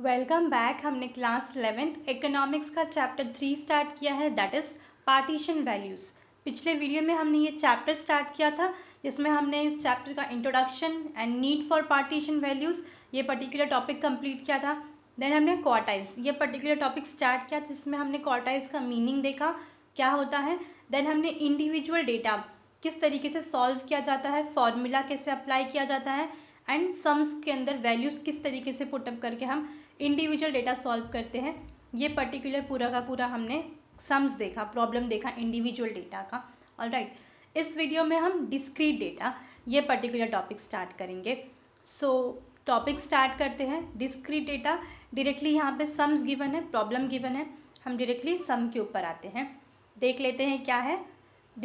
Welcome back हमने class eleventh economics का chapter three start किया है दैट इज़ पार्टीशन वैल्यूज़ पिछले वीडियो में हमने ये चैप्टर स्टार्ट किया था जिसमें हमने इस चैप्टर का introduction and need for partition values ये पर्टिकुलर टॉपिक कंप्लीट किया था देन हमने क्वार्टाइल्स ये पर्टिकुलर टॉपिक स्टार्ट किया जिसमें हमने क्वार्टाइल्स का मीनिंग देखा क्या होता है देन हमने इंडिविजुअल डेटा किस तरीके से सॉल्व किया जाता है फॉर्मूला कैसे अप्लाई किया जाता है एंड सम्स के अंदर वैल्यूज़ किस तरीके से पुटअप करके हम इंडिविजुअल डेटा सॉल्व करते हैं ये पर्टिकुलर पूरा का पूरा हमने सम्स देखा प्रॉब्लम देखा इंडिविजुअल डेटा का ऑल राइट right. इस वीडियो में हम डिस्क्रीट डेटा ये पर्टिकुलर टॉपिक स्टार्ट करेंगे सो टॉपिक स्टार्ट करते हैं डिस्क्रीट डेटा डायरेक्टली यहाँ पे सम्स गिवन है प्रॉब्लम गिवन है हम डायरेक्टली सम के ऊपर आते हैं देख लेते हैं क्या है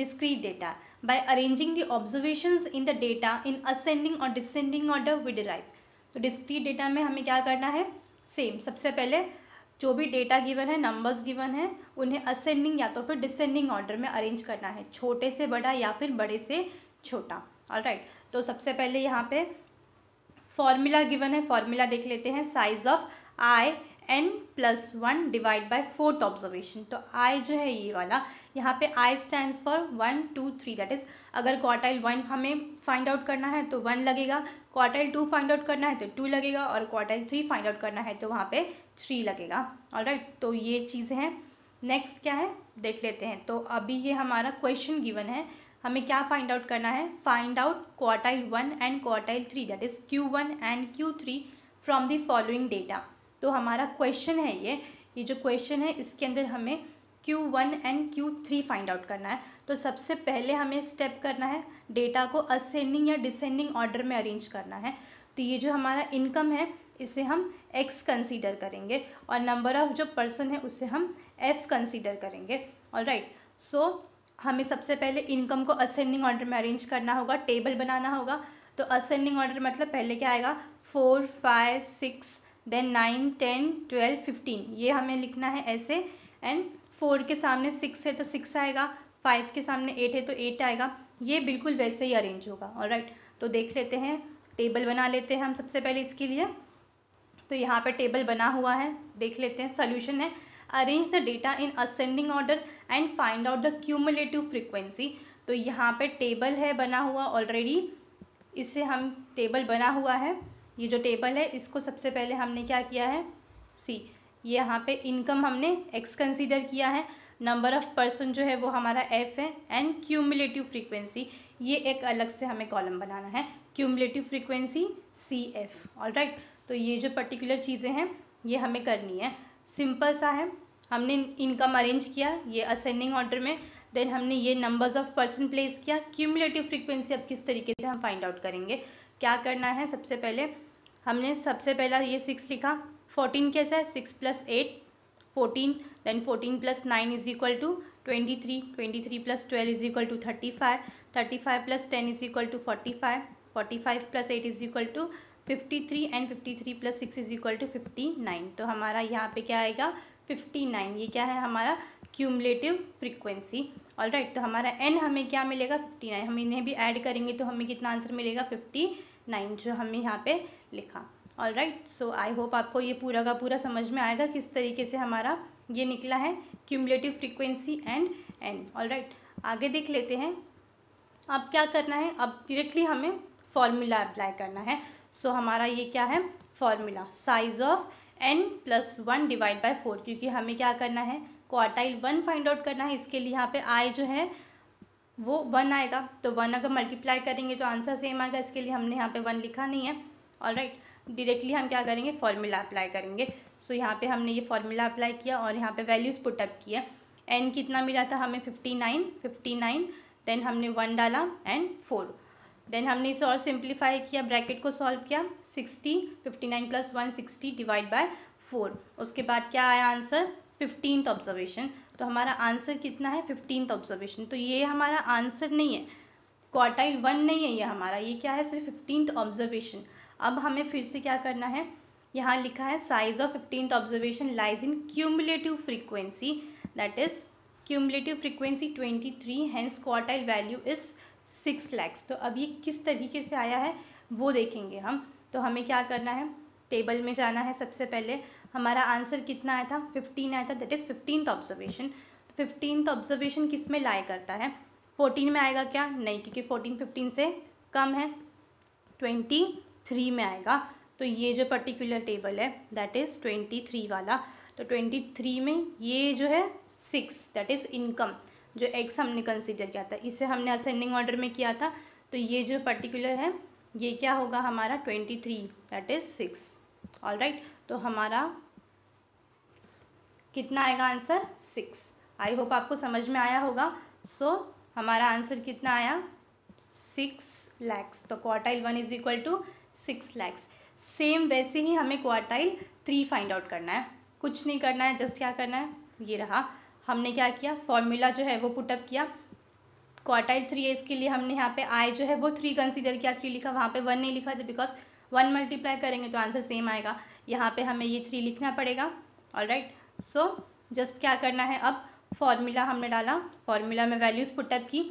discrete data by arranging the observation in the data in ascending और डिसेंडिंग ऑर्डर we राइट तो डिस्क्रीट डेटा में हमें क्या करना है सेम सबसे पहले जो भी डेटा गिवन है नंबर्स गिवन है उन्हें असेंडिंग या तो फिर डिसेंडिंग ऑर्डर में अरेंज करना है छोटे से बड़ा या फिर बड़े से छोटा ऑल राइट तो सबसे पहले यहाँ पे फॉर्मूला गिवन है फॉर्मूला देख लेते हैं size of I N plus one divide by fourth observation तो आई जो है ये वाला यहाँ पे I stand for one two three that is अगर क्वार्टाइल वन हमें फाइंड आउट करना है तो वन लगेगा क्वार्टाइल टू फाइंड आउट करना है तो टू लगेगा और क्वार्टाइल थ्री फाइंड आउट करना है तो वहाँ पे थ्री लगेगा और राइट तो ये चीज़ें हैं नेक्स्ट क्या है देख लेते हैं तो अभी ये हमारा क्वेश्चन गिवन है हमें क्या फाइंड आउट करना है find out quartile one and quartile three that is Q one and Q three from the following data तो हमारा क्वेश्चन है ये ये जो क्वेश्चन है इसके अंदर हमें Q one and Q three find out करना है तो सबसे पहले हमें स्टेप करना है डेटा को असेंडिंग या डिसेंडिंग ऑर्डर में अरेंज करना है तो ये जो हमारा इनकम है इसे हम एक्स कंसीडर करेंगे और नंबर ऑफ़ जो पर्सन है उसे हम एफ कंसीडर करेंगे ऑल राइट सो हमें सबसे पहले इनकम को असेंडिंग ऑर्डर में अरेंज करना होगा टेबल बनाना होगा तो असेंडिंग ऑर्डर मतलब पहले क्या आएगा four five six then nine ten twelve fifteen ये हमें लिखना है ऐसे एंड फोर के सामने सिक्स है तो सिक्स आएगा फाइव के सामने एट है तो एट आएगा ये बिल्कुल वैसे ही अरेंज होगा और राइट तो देख लेते हैं टेबल बना लेते हैं हम सबसे पहले इसके लिए तो यहाँ पर टेबल बना हुआ है देख लेते हैं सोल्यूशन है arrange the data in ascending order and find out the cumulative frequency तो यहाँ पे टेबल है बना हुआ ऑलरेडी इससे हम टेबल बना हुआ है ये जो टेबल है इसको सबसे पहले हमने क्या किया है सी ये यहाँ पे इनकम हमने एक्स कंसीडर किया है नंबर ऑफ़ पर्सन जो है वो हमारा एफ है एंड क्यूमुलेटिव फ्रीक्वेंसी ये एक अलग से हमें कॉलम बनाना है cumulative frequency C F all right तो ये जो पर्टिकुलर चीज़ें हैं ये हमें करनी है सिंपल सा है हमने इनकम अरेंज किया ये असेंडिंग ऑर्डर में देन हमने ये नंबर्स ऑफ पर्सन प्लेस किया क्यूमुलेटिव फ्रीक्वेंसी अब किस तरीके से हम फाइंड आउट करेंगे क्या करना है सबसे पहले हमने सबसे पहला ये सिक्स लिखा फोर्टीन कैसा है six plus eight fourteen then fourteen plus nine is equal to twenty three twenty three plus twelve is equal to thirty five thirty five plus ten is equal to forty five forty five plus eight is equal to fifty three and fifty three plus six is equal to fifty nine तो हमारा यहाँ पे क्या आएगा fifty nine ये क्या है हमारा क्यूमलेटिव फ्रिक्वेंसी ऑल राइट तो हमारा एन हमें क्या मिलेगा फिफ्टी नाइन हम इन्हें भी ऐड करेंगे तो हमें कितना आंसर मिलेगा फिफ्टी नाइन जो हमें यहाँ पे लिखा all right so I hope आपको ये पूरा का पूरा समझ में आएगा किस तरीके से हमारा ये निकला है cumulative frequency and N all right आगे देख लेते हैं अब क्या करना है अब डिरेक्टली हमें फॉर्मूला अप्लाई करना है सो so, हमारा ये क्या है formula size of N plus one divide by four क्योंकि हमें क्या करना है क्वार्टाइल वन फाइंड आउट करना है इसके लिए यहाँ पे आई जो है वो वन आएगा तो वन अगर मल्टीप्लाई करेंगे तो आंसर सेम आएगा इसके लिए हमने यहाँ पे वन लिखा नहीं है ऑल राइट right. डायरेक्टली हम क्या करेंगे फॉर्मूला अप्लाई करेंगे सो so, यहाँ पे हमने ये फॉर्मूला अप्लाई किया और यहाँ पे वैल्यूज़ पुटअप किया एन कितना मिला था हमें fifty nine fifty nine then हमने वन डाला एंड फोर देन हमने इसे और सिंप्लीफाई किया ब्रैकेट को सॉल्व किया sixty fifty nine plus one sixty divide by four उसके बाद क्या आया आंसर फिफ्टीनथ ऑब्जर्वेशन तो हमारा आंसर कितना है फिफ्टीनथ ऑब्जर्वेशन तो ये हमारा आंसर नहीं है क्वार्टाइल वन नहीं है ये हमारा ये क्या है सिर्फ फिफ्टीनथ ऑब्जर्वेशन अब हमें फिर से क्या करना है यहाँ लिखा है size of fifteen observation lies in cumulative frequency that is cumulative frequency twenty three hence quartile value is six lakhs तो अब ये किस तरीके से आया है वो देखेंगे हम तो हमें क्या करना है टेबल में जाना है सबसे पहले हमारा आंसर कितना आया था फिफ्टीन आया था दैट इज़ फिफ्टीन ऑब्जर्वेशन तो फिफ्टीन ऑब्जर्वेशन किस में लाया करता है फोर्टीन में आएगा क्या नहीं क्योंकि फोर्टीन फिफ्टीन से कम है ट्वेंटी थ्री में आएगा तो ये जो पर्टिकुलर टेबल है दैट इज़ ट्वेंटी थ्री वाला तो ट्वेंटी थ्री में ये जो है सिक्स दैट इज़ इनकम जो एक्स हमने कंसिडर किया था इसे हमने असेंडिंग ऑर्डर में किया था तो ये जो पर्टिकुलर है ये क्या होगा हमारा twenty three that is six all right तो हमारा कितना आएगा आंसर सिक्स आई होप आपको समझ में आया होगा सो so, हमारा आंसर कितना आया सिक्स लैक्स तो quartile one is equal to six lakhs same वैसे ही हमें क्वार्टाइल थ्री फाइंड आउट करना है कुछ नहीं करना है जस्ट क्या करना है ये रहा हमने क्या किया फॉर्मूला जो है वो पुटअप किया क्वार्टाइल थ्री है इसके लिए हमने यहाँ पे आई जो है वो थ्री कंसीडर किया थ्री लिखा वहाँ पे वन नहीं लिखा था बिकॉज वन मल्टीप्लाई करेंगे तो आंसर सेम आएगा यहाँ पे हमें ये थ्री लिखना पड़ेगा ऑल राइट सो जस्ट क्या करना है अब फॉर्मूला हमने डाला फॉर्मूला में वैल्यूज़ पुटअप की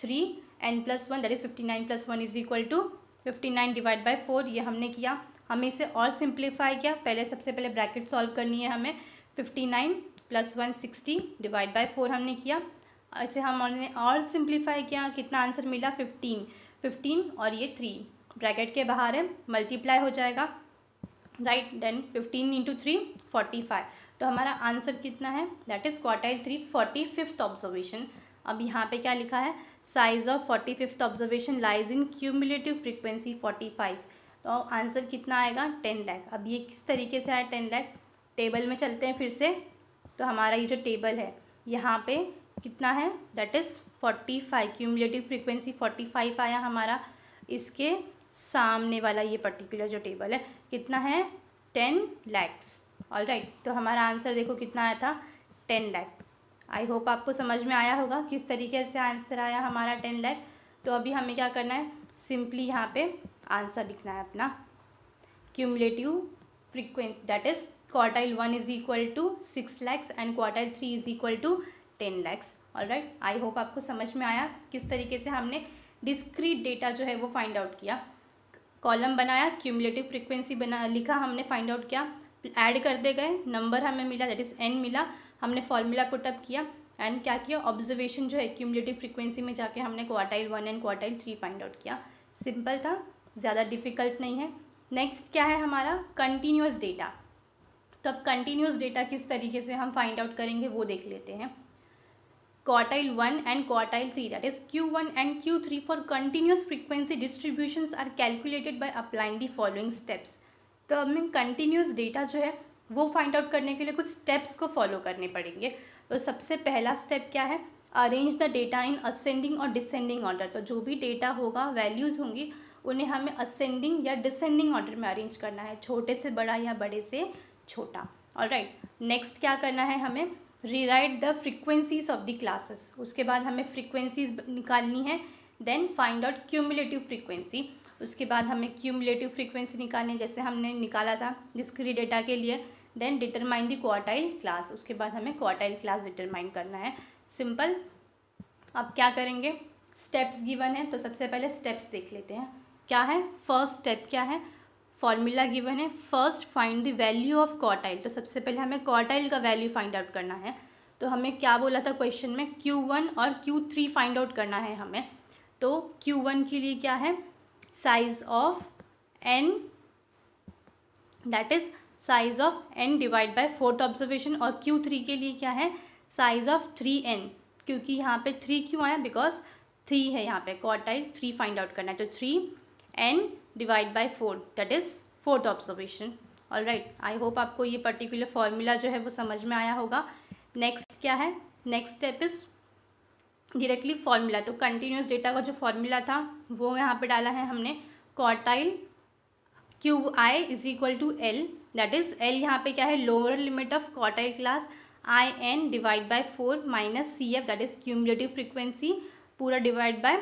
three N plus one that is fifty nine plus one is equal to fifty nine divide by four ये हमने किया हमें इसे और सिंप्लीफाई किया पहले सबसे पहले ब्रैकेट सॉल्व करनी है हमें fifty nine plus one sixty divide by four हमने किया इसे हमने और सिंप्लीफाई किया कितना आंसर मिला फिफ्टीन फिफ्टीन और ये थ्री ब्रैकेट के बाहर है मल्टीप्लाई हो जाएगा right then fifteen into three forty five तो हमारा आंसर कितना है that is quartile three forty fifth observation अब यहाँ पे क्या लिखा है size of forty fifth observation lies in cumulative frequency forty five तो आंसर कितना आएगा टेन लैख अब ये किस तरीके से आया टेन लैख टेबल में चलते हैं फिर से तो हमारा ये जो टेबल है यहाँ पे कितना है that is forty five cumulative frequency forty five आया हमारा इसके सामने वाला ये पर्टिकुलर जो टेबल है कितना है टेन लैक्स ऑल राइट तो हमारा आंसर देखो कितना आया था टेन लैख आई होप आपको समझ में आया होगा किस तरीके से आंसर आया हमारा टेन लैख तो अभी हमें क्या करना है सिंपली यहाँ पे आंसर लिखना है अपना cumulative frequency that is quartile one is equal to six lakhs and quartile three is equal to ten lakhs all right I hope आपको समझ में आया किस तरीके से हमने डिस्क्रीट डेटा जो है वो फाइंड आउट किया कॉलम बनाया क्यूमुलेटिव फ्रिक्वेंसी बना लिखा हमने फाइंड आउट किया एड करते गए नंबर हमें मिला दैट इज़ एन मिला हमने फॉर्मूला पुटअप किया एंड क्या किया ऑब्जर्वेशन जो है क्यूमलेटिव फ्रिक्वेंसी में जाके हमने quartile one and quartile three find out किया सिंपल था ज़्यादा डिफिकल्ट नहीं है नेक्स्ट क्या है हमारा कंटिन्यूस डेटा तो अब कंटिन्यूस डेटा किस तरीके से हम फाइंड आउट करेंगे वो देख लेते हैं one and quartile three that is Q one and Q three for continuous frequency distribution are calculated by applying the following steps तो अब मैं कंटिन्यूस डेटा जो है वो फाइंड आउट करने के लिए कुछ स्टेप्स को फॉलो करने पड़ेंगे तो सबसे पहला स्टेप क्या है arrange the data in ascending और डिसेंडिंग ऑर्डर तो जो भी डेटा होगा वैल्यूज़ होंगी उन्हें हमें असेंडिंग या डिसेंडिंग ऑर्डर में अरेंज करना है छोटे से बड़ा या बड़े से छोटा और राइट नेक्स्ट क्या करना है हमें rewrite the frequencies of the classes उसके बाद हमें फ्रिक्वेंसीज निकालनी है then find out cumulative frequency उसके बाद हमें क्यूमुलेटिव फ्रिक्वेंसी निकालनी है जैसे हमने निकाला था डिस्क्रीट डेटा के लिए then determine the quartile class उसके बाद हमें क्वार्टाइल क्लास डिटरमाइन करना है सिंपल अब क्या करेंगे स्टेप्स गिवन है तो सबसे पहले स्टेप्स देख लेते हैं क्या है फर्स्ट स्टेप क्या है फॉर्मूला गिवन है first find the value of quartile तो सबसे पहले हमें क्वार्टाइल का वैल्यू फाइंड आउट करना है तो हमें क्या बोला था क्वेश्चन में Q1 और Q3 फाइंड आउट करना है हमें तो Q1 के लिए क्या है size of n that is size of N divide by fourth observation और क्यू थ्री के लिए क्या है साइज ऑफ थ्री एन क्योंकि यहाँ पे थ्री क्यों आया बिकॉज थ्री है यहाँ पे क्वार्टाइल थ्री फाइंड आउट करना है तो three N divide by four that is fourth observation all right I hope आपको ये पर्टिकुलर फॉर्मूला जो है वो समझ में आया होगा नेक्स्ट क्या है next step is directly formula तो कंटिन्यूस डेटा का जो फॉर्मूला था वो यहाँ पे डाला है हमने quartile Q I is equal to L that is L यहाँ पे क्या है lower limit of quartile class I N divide by four minus C F that is cumulative frequency पूरा divide by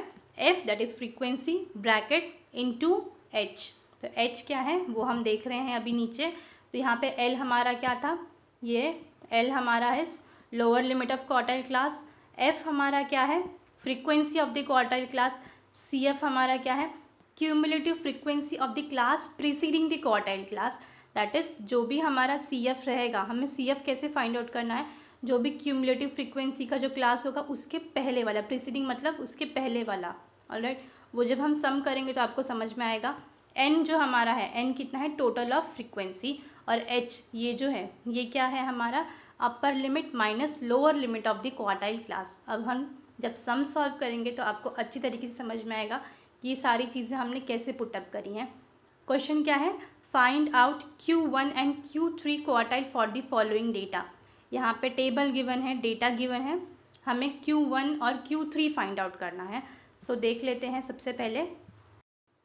F that is frequency bracket into H तो H क्या है वो हम देख रहे हैं अभी नीचे तो यहाँ पे एल हमारा क्या था ये एल हमारा है lower limit of quartile class F हमारा क्या है frequency of the quartile class C F हमारा क्या है cumulative frequency of the class preceding the quartile class that is जो भी हमारा सी एफ रहेगा हमें सी एफ कैसे फाइंड आउट करना है जो भी क्यूमलेटिव फ्रिक्वेंसी का जो क्लास होगा उसके पहले वाला प्रिसीडिंग मतलब उसके पहले वाला ऑल right? वो जब हम सम करेंगे तो आपको समझ में आएगा एन जो हमारा है एन कितना है टोटल ऑफ फ्रिक्वेंसी और एच ये जो है ये क्या है हमारा upper limit minus lower limit of the quartile class अब हम जब सम सॉल्व करेंगे तो आपको अच्छी तरीके से समझ में आएगा कि ये सारी चीज़ें हमने कैसे पुटअप करी हैं क्वेश्चन क्या है find out Q one and Q three quartile for the following data यहाँ पे टेबल गिवन है डेटा गिवन है हमें क्यू वन और क्यू थ्री फाइंड आउट करना है सो so, देख लेते हैं सबसे पहले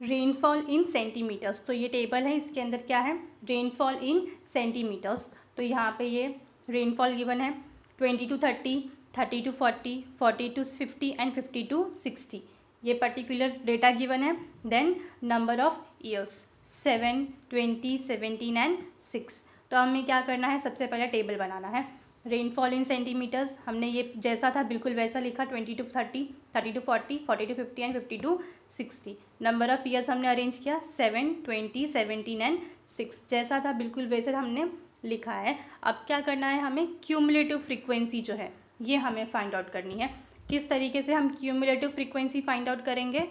रेनफॉल इन सेंटीमीटर्स तो ये टेबल है इसके अंदर क्या है रेनफॉल इन सेंटीमीटर्स तो यहाँ पे ये रेनफॉल गिवन है twenty to thirty thirty to forty forty to fifty and fifty to sixty ये पर्टिकुलर डेटा गिवन है then number of years seven twenty seventeen and six तो हमें क्या करना है सबसे पहले टेबल बनाना है रेनफॉल इन सेंटीमीटर्स हमने ये जैसा था बिल्कुल वैसा लिखा twenty to thirty thirty to forty forty to fifty and fifty to sixty number of years हमने अरेंज किया seven twenty seventeen and six जैसा था बिल्कुल वैसे हमने लिखा है अब क्या करना है हमें क्यूमुलेटिव फ्रिक्वेंसी जो है ये हमें फाइंड आउट करनी है किस तरीके से हम क्यूमुलेटिव फ्रिक्वेंसी फाइंड आउट करेंगे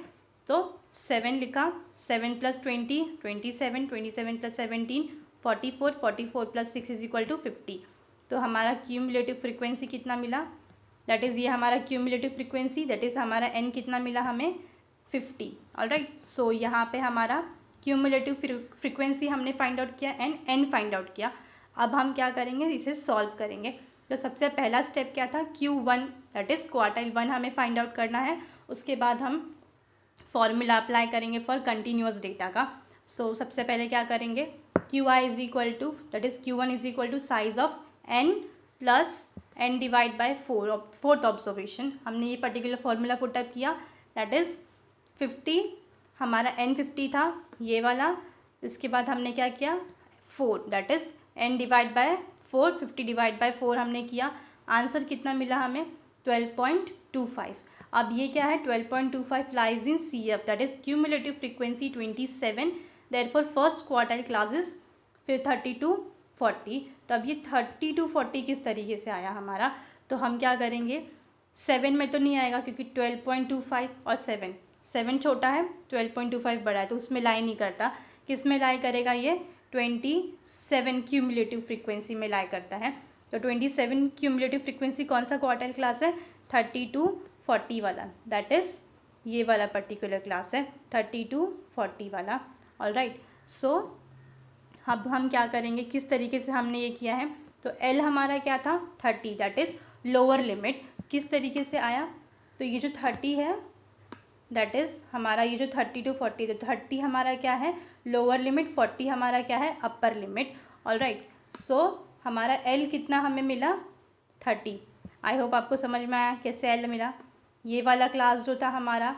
तो सेवन लिखा seven plus twenty twenty seven twenty seven plus seventeen forty four forty four plus six is equal to fifty तो हमारा क्यूमुलेटिव फ्रीक्वेंसी कितना मिला दैट इज़ ये हमारा क्यूमुलेटिव फ्रीक्वेंसी दैट इज़ हमारा एन कितना मिला हमें फिफ्टी ऑल राइट सो यहाँ पर हमारा क्यूमुलेटिव फ्रीक्वेंसी हमने फाइंड आउट किया एन एन फाइंड आउट किया अब हम क्या करेंगे इसे सॉल्व करेंगे तो सबसे पहला स्टेप क्या था Q one that is quartile one हमें फाइंड आउट करना है उसके बाद हम फॉर्मूला अप्लाई करेंगे फॉर कंटिन्यूस डेटा का सो so, सबसे पहले क्या करेंगे Q I is equal to that is Q one is equal to size of N plus N divide by four fourth observation हमने ये पर्टिकुलर फॉर्मूला पुटअप किया that is fifty हमारा N fifty था ये वाला इसके बाद हमने क्या किया four that is N divide by four fifty divide by four हमने किया आंसर कितना मिला हमें ट्वेल्व पॉइंट टू फाइव अब ये क्या है twelve point two five lies in C F that is cumulative frequency twenty seven there for first quarter classes फिर थर्टी टू फोर्टी तो अब ये थर्टी टू फोर्टी किस तरीके से आया हमारा तो हम क्या करेंगे सेवन में तो नहीं आएगा क्योंकि ट्वेल्व पॉइंट टू फाइव और सेवन सेवन छोटा है ट्वेल्व पॉइंट टू फाइव बड़ा है तो उसमें लाई नहीं करता किस में लाई करेगा ये ट्वेंटी सेवन क्यूमुलेटिव फ्रिक्वेंसी में लाई करता है तो ट्वेंटी सेवन क्यूमुलेटिव फ्रिक्वेंसी कौन सा क्वार्टर क्लास है थर्टी टू फोर्टी वाला दैट इज़ ये वाला पर्टिकुलर क्लास है थर्टी टू फोर्टी वाला ऑल राइट सो अब हम क्या करेंगे किस तरीके से हमने ये किया है तो एल हमारा क्या था thirty that is lower limit किस तरीके से आया तो ये जो थर्टी है दैट इज़ हमारा ये जो थर्टी टू फोर्टी तो थर्टी हमारा क्या है लोअर लिमिट फोर्टी हमारा क्या है upper limit all right so हमारा एल कितना हमें मिला थर्टी आई होप आपको समझ में आया कैसे एल मिला ये वाला क्लास जो था हमारा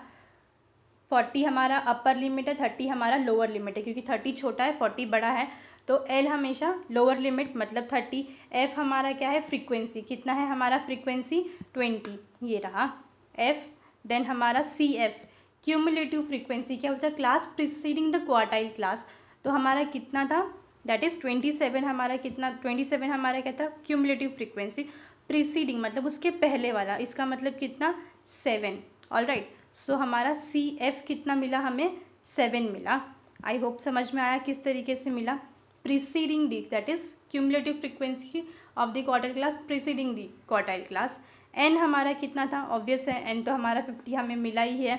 फोर्टी हमारा अपर लिमिट है थर्टी हमारा लोअर लिमिट है क्योंकि थर्टी छोटा है फोर्टी बड़ा है तो एल हमेशा लोअर लिमिट मतलब थर्टी एफ हमारा क्या है फ्रीक्वेंसी कितना है हमारा फ्रीक्वेंसी ट्वेंटी ये रहा एफ देन हमारा सी एफ क्यूमुलेटिव फ्रीक्वेंसी क्या होता है class preceding the quartile class तो हमारा कितना था दैट इज़ ट्वेंटी सेवन हमारा कितना ट्वेंटी सेवन हमारा क्या था क्यूमुलेटिव फ्रीक्वेंसी प्रिसीडिंग मतलब उसके पहले वाला इसका मतलब कितना सेवन ऑल राइट सो हमारा सी एफ कितना मिला हमें सेवन मिला आई होप समझ में आया किस तरीके से मिला preceding the that is cumulative frequency of the quartile class preceding the quartile class N हमारा कितना था ऑब्वियस है एन तो हमारा फिफ्टी हमें मिला ही है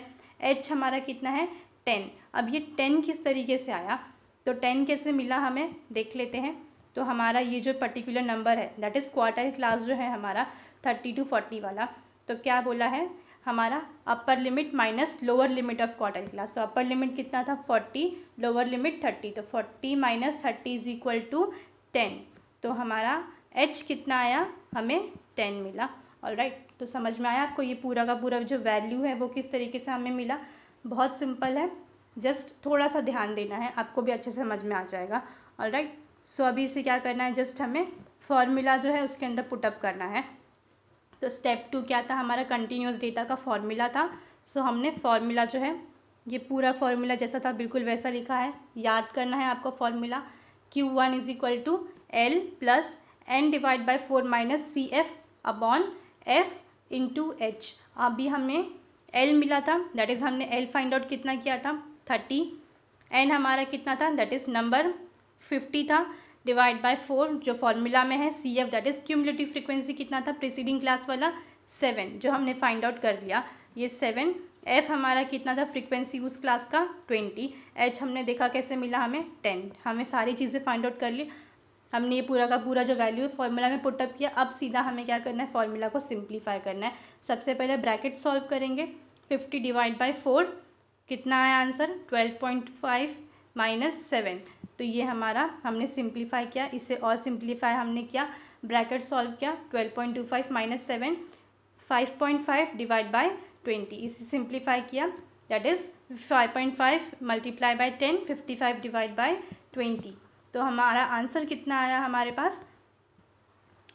एच हमारा कितना है टेन अब ये टेन किस तरीके से आया तो टेन कैसे मिला हमें देख लेते हैं तो हमारा ये जो पर्टिकुलर नंबर है दैट इज़ क्वार्टाइल क्लास जो है हमारा थर्टी टू फोर्टी वाला तो क्या बोला है हमारा upper limit minus lower limit of quarter class तो अपर लिमिट कितना था फोर्टी लोअर लिमिट थर्टी तो forty minus thirty is equal to ten तो हमारा एच कितना आया हमें टेन मिला ऑल राइट right. तो समझ में आया आपको ये पूरा का पूरा जो वैल्यू है वो किस तरीके से हमें मिला बहुत सिंपल है जस्ट थोड़ा सा ध्यान देना है आपको भी अच्छे से समझ में आ जाएगा all right right. So so, अभी इसे क्या करना है जस्ट हमें फॉर्मूला जो है उसके अंदर पुटअप करना है तो स्टेप टू क्या था हमारा कंटिन्यूस डेटा का फॉर्मूला था सो हमने फॉर्मूला जो है ये पूरा फॉर्मूला जैसा था बिल्कुल वैसा लिखा है याद करना है आपको formula Q one is equal to L plus N divide by four minus C F upon F into H अभी हमें एल मिला था दैट इज़ हमने एल फाइंड आउट कितना किया था थर्टी एन हमारा कितना था दैट इज़ नंबर फिफ्टी था डिवाइड बाय फोर जो फॉर्मूला में है C F that is cumulative frequency कितना था प्रिसीडिंग क्लास वाला सेवन जो हमने फाइंड आउट कर लिया ये सेवन एफ हमारा कितना था फ्रिक्वेंसी उस क्लास का ट्वेंटी एच हमने देखा कैसे मिला हमें टेन हमें सारी चीज़ें फाइंड आउट कर ली हमने ये पूरा का पूरा जो वैल्यू है फॉर्मूला में पुटअप किया अब सीधा हमें क्या करना है फॉर्मूला को सिंप्लीफाई करना है सबसे पहले ब्रैकेट सॉल्व करेंगे फिफ्टी डिवाइड बाई फोर कितना आया answer twelve point five minus seven तो ये हमारा हमने सिंप्लीफाई किया इसे और सिंप्लीफाई हमने किया ब्रैकेट सॉल्व किया twelve point two five minus seven five point five divide by twenty इसे सिंप्लीफाई किया that is five point five multiply by ten fifty five divide by twenty तो हमारा आंसर कितना आया हमारे पास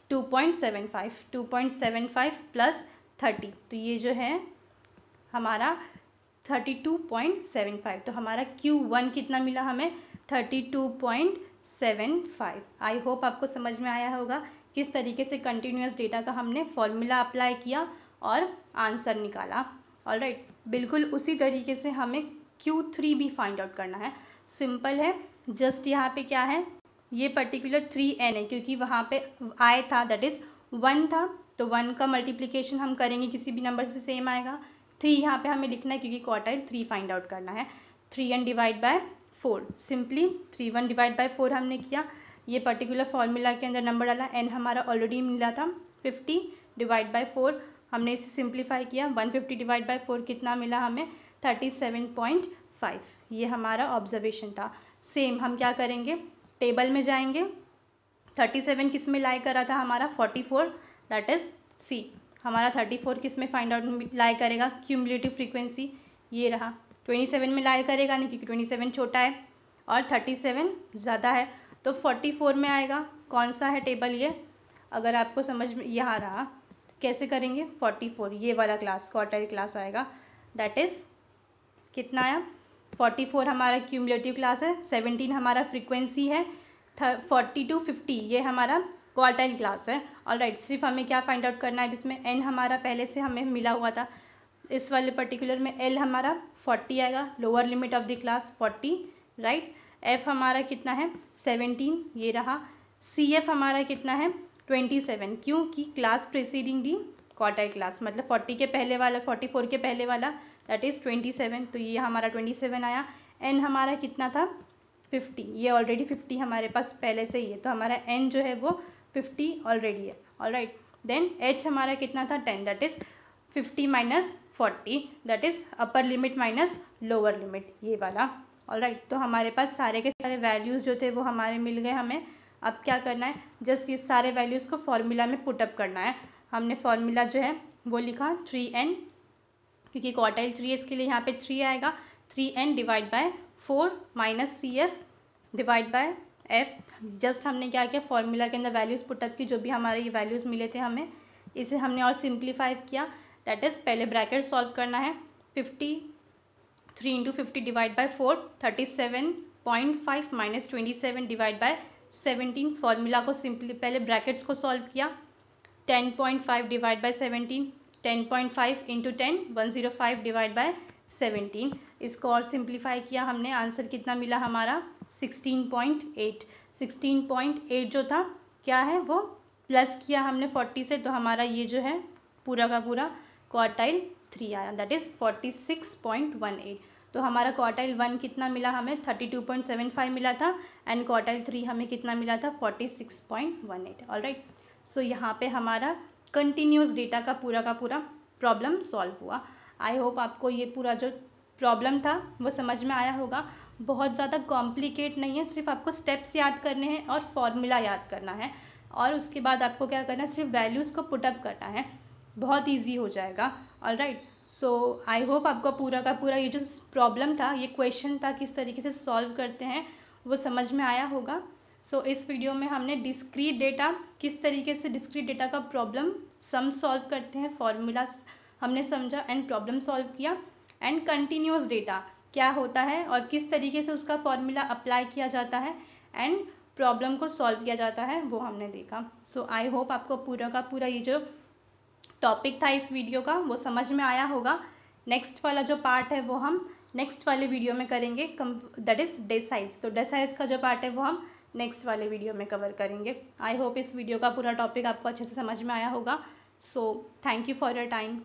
two point seven five two point seven five plus thirty तो ये जो है हमारा thirty two point seven five तो हमारा क्यू वन कितना मिला हमें thirty two point seven five I hope आपको समझ में आया होगा किस तरीके से कंटिन्यूस डेटा का हमने फॉर्मूला अप्लाई किया और आंसर निकाला ऑल राइट बिल्कुल उसी तरीके से हमें क्यू थ्री भी फाइंड आउट करना है सिंपल है जस्ट यहाँ पे क्या है ये पर्टिकुलर थ्री एन है क्योंकि वहाँ पे आए था दैट इज़ वन था तो वन का मल्टीप्लीकेशन हम करेंगे किसी भी नंबर से सेम आएगा थ्री यहाँ पे हमें लिखना है क्योंकि क्वार्टाइल थ्री फाइंड आउट करना है three N divide by four simply three one divide by four हमने किया ये पर्टिकुलर फार्मूला के अंदर नंबर डाला एन हमारा ऑलरेडी मिला था फिफ्टी डिवाइड बाई फोर हमने इसे सिंप्लीफाई किया one fifty divide by four कितना मिला हमें थर्टी सेवन पॉइंट फाइव ये हमारा ऑब्जर्वेशन था सेम हम क्या करेंगे टेबल में जाएंगे थर्टी सेवन किस में लाई करा था हमारा forty four that is C हमारा थर्टी फोर किस में फाइंड आउट लाई करेगा क्यूमलेटिव फ्रिक्वेंसी ये रहा ट्वेंटी सेवन में लाया करेगा नहीं क्योंकि ट्वेंटी सेवन छोटा है और थर्टी सेवन ज़्यादा है तो फोर्टी फोर में आएगा कौन सा है टेबल ये अगर आपको समझ में यहाँ रहा तो कैसे करेंगे फोर्टी फोर ये वाला क्लास क्वार्टर क्लास आएगा दैट इज़ कितना आया फोर्टी फोर हमारा क्यूमलेटिव क्लास है सेवनटीन हमारा फ्रिक्वेंसी है फोर्टी टू फिफ्टी ये हमारा क्वार्टाइल क्लास है और राइट right, सिर्फ हमें क्या फाइंड आउट करना है इसमें एन हमारा पहले से हमें मिला हुआ था इस वाले पर्टिकुलर में एल हमारा फोर्टी आएगा lower limit of the class forty right F हमारा कितना है सेवनटीन ये रहा सी एफ हमारा कितना है ट्वेंटी सेवन क्योंकि class preceding the quarter class मतलब फोर्टी के पहले वाला फोर्टी फोर के पहले वाला दैट इज़ ट्वेंटी सेवन तो ये हमारा ट्वेंटी सेवन आया एन हमारा कितना था फिफ्टी ये ऑलरेडी फिफ्टी हमारे पास पहले से ही है तो हमारा एन जो है वो फिफ्टी ऑलरेडी है ऑल राइट देन एच हमारा कितना था ten that is fifty minus forty that is upper limit minus lower limit ये वाला ऑल राइट तो हमारे पास सारे के सारे वैल्यूज़ जो थे वो हमारे मिल गए हमें अब क्या करना है जस्ट ये सारे वैल्यूज़ को फॉर्मूला में पुटअप करना है हमने फॉर्मूला जो है वो लिखा थ्री एन क्योंकि क्वार्टाइल थ्री है इसके लिए यहाँ पे थ्री आएगा three N divide by four minus C F divide by F just हमने क्या किया फॉर्मूला के अंदर वैल्यूज़ पुटअप की जो भी हमारे ये वैल्यूज़ मिले थे हमें इसे हमने और सिंप्लीफाई किया दैट इज़ पहले ब्रैकेट सॉल्व करना है fifty three into fifty divide by four thirty seven point five minus twenty seven divide by seventeen formula को सिंपली पहले ब्रैकेट्स को सॉल्व किया ten point five divide by seventeen ten point five into ten one zero five divide by seventeen इसको और simplify किया हमने answer कितना मिला हमारा sixteen point eight sixteen point eight जो था क्या है वो प्लस किया हमने फोर्टी से तो हमारा ये जो है पूरा का पूरा क्वार्टाइल थ्री आया that is forty six point one eight तो हमारा क्वार्टाइल वन कितना मिला हमें thirty two point seven five मिला था एंड क्वार्टाइल थ्री हमें कितना मिला था forty six point one eight all right so यहाँ पर हमारा कंटिन्यूस डेटा का पूरा का पूरा प्रॉब्लम सॉल्व हुआ आई होप आपको ये पूरा जो प्रॉब्लम था वो समझ में आया होगा बहुत ज़्यादा कॉम्प्लिकेट नहीं है सिर्फ आपको स्टेप्स याद करने हैं और फॉर्मूला याद करना है और उसके बाद आपको क्या करना है सिर्फ वैल्यूज़ को पुटअप करना है बहुत ईजी हो जाएगा all right so I hope आपका पूरा का पूरा ये जो प्रॉब्लम था ये क्वेश्चन था किस तरीके से सॉल्व करते हैं वो समझ में आया होगा सो so, इस वीडियो में हमने डिस्क्रीट डेटा किस तरीके से डिस्क्रीट डेटा का प्रॉब्लम सम सॉल्व करते हैं फॉर्मूला हमने समझा एंड प्रॉब्लम सॉल्व किया एंड कंटिन्यूस डेटा क्या होता है और किस तरीके से उसका फॉर्मूला अप्लाई किया जाता है एंड प्रॉब्लम को सॉल्व किया जाता है वो हमने देखा सो आई होप आपको पूरा का पूरा ये जो टॉपिक था इस वीडियो का वो समझ में आया होगा नेक्स्ट वाला जो पार्ट है वो हम नेक्स्ट वाले वीडियो में करेंगे दैट इज़ डे साइज तो डे साइज का जो पार्ट है वो हम नेक्स्ट वाले वीडियो में कवर करेंगे आई होप इस वीडियो का पूरा टॉपिक आपको अच्छे से समझ में आया होगा so thank you for your time